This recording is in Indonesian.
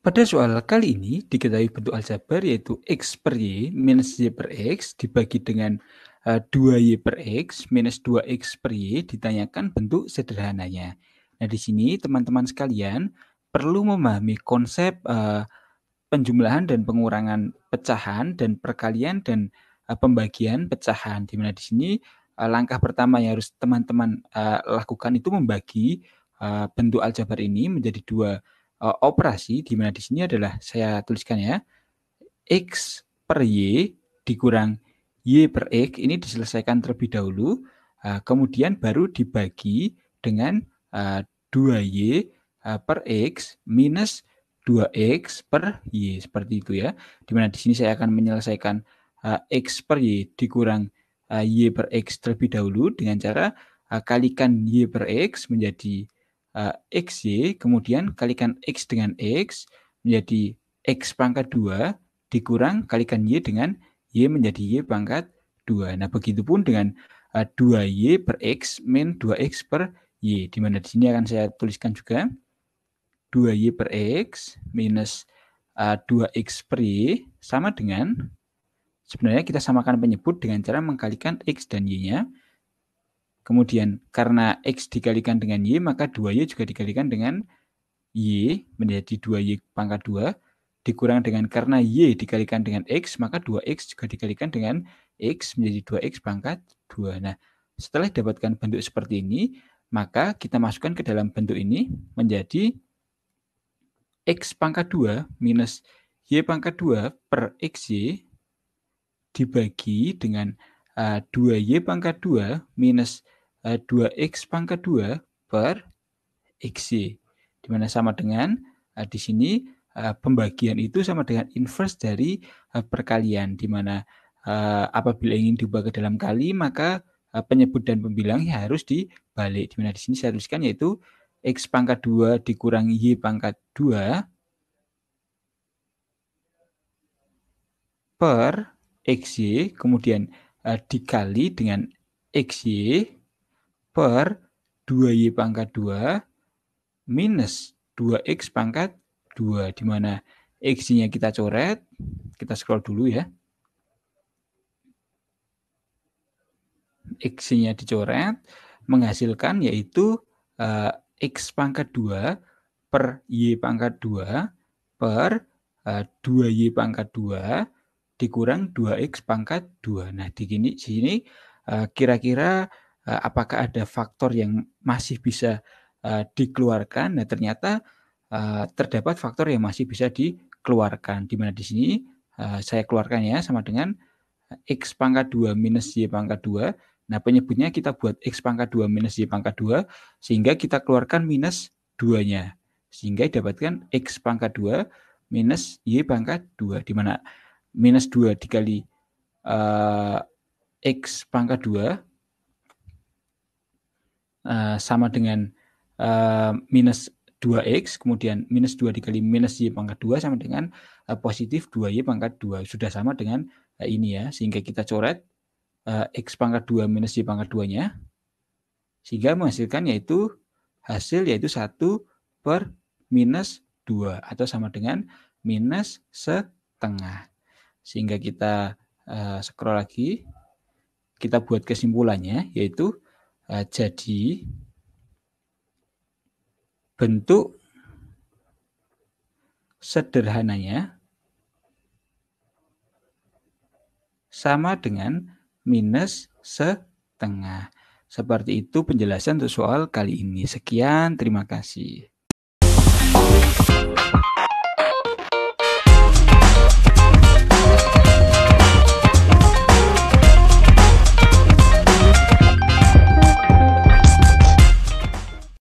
Pada soal kali ini diketahui bentuk aljabar yaitu x per y minus y per x dibagi dengan 2y eh, per x minus 2x per y ditanyakan bentuk sederhananya. Nah di sini teman-teman sekalian perlu memahami konsep uh, penjumlahan dan pengurangan pecahan dan perkalian dan uh, pembagian pecahan. Di mana di sini uh, langkah pertama yang harus teman-teman uh, lakukan itu membagi uh, bentuk aljabar ini menjadi dua uh, operasi di mana di sini adalah saya tuliskan ya x per y dikurang y per x ini diselesaikan terlebih dahulu uh, kemudian baru dibagi dengan uh, 2y uh, per x minus 2x per y seperti itu ya di mana di sini saya akan menyelesaikan uh, x per y dikurang uh, y per x terlebih dahulu dengan cara uh, kalikan y per x menjadi uh, eh, xy, kemudian kalikan x dengan x menjadi x pangkat 2 dikurang kalikan y dengan y menjadi y pangkat 2. Nah, begitu pun dengan uh, eh, 2y per x min 2x per y, di mana di sini akan saya tuliskan juga 2y per x minus uh, eh, 2x per y sama dengan sebenarnya kita samakan penyebut dengan cara mengkalikan x dan y-nya Kemudian karena X dikalikan dengan Y, maka 2Y juga dikalikan dengan Y menjadi 2Y pangkat 2. Dikurang dengan karena Y dikalikan dengan X, maka 2X juga dikalikan dengan X menjadi 2X pangkat 2. Nah, setelah dapatkan bentuk seperti ini, maka kita masukkan ke dalam bentuk ini menjadi X pangkat 2 minus Y pangkat 2 per XY dibagi dengan 2y eh, pangkat 2 minus 2x eh, pangkat 2 per xy. Dimana sama dengan eh, di sini pembagian itu sama dengan inverse dari perkalian. Dimana apabila ingin diubah ke dalam kali maka uh, penyebut dan pembilang ya harus dibalik. Dimana di sini saya tuliskan yaitu X pangkat 2 dikurangi Y pangkat 2 per XY. Kemudian Eh, dikali dengan xy per 2y pangkat 2 minus 2x pangkat 2 di mana x-nya kita coret, kita scroll dulu ya. X-nya dicoret menghasilkan yaitu uh, x pangkat 2 per y pangkat 2 per uh, eh, 2y pangkat 2 dikurang 2X pangkat 2. Nah, di sini, sini eh, kira-kira eh, apakah ada faktor yang masih bisa eh, dikeluarkan? Nah, ternyata terdapat faktor yang masih bisa dikeluarkan. Di mana di sini saya keluarkan ya sama dengan X pangkat 2 minus Y pangkat 2. Nah, penyebutnya kita buat X pangkat 2 minus Y pangkat 2, sehingga kita keluarkan minus 2-nya. Sehingga dapatkan X pangkat 2 minus Y pangkat 2, di mana minus 2 dikali uh, X pangkat 2 uh, eh, sama dengan uh, minus 2X, kemudian minus 2 dikali minus Y pangkat 2 sama dengan uh, positif 2Y pangkat 2. Sudah sama dengan uh, ini ya, sehingga kita coret uh, X pangkat 2 minus Y pangkat 2-nya, sehingga menghasilkan yaitu hasil yaitu 1 per minus 2 atau sama dengan minus setengah. Sehingga kita uh, scroll lagi, kita buat kesimpulannya, yaitu uh, jadi bentuk sederhananya sama dengan minus setengah. Seperti itu penjelasan untuk soal kali ini. Sekian, terima kasih.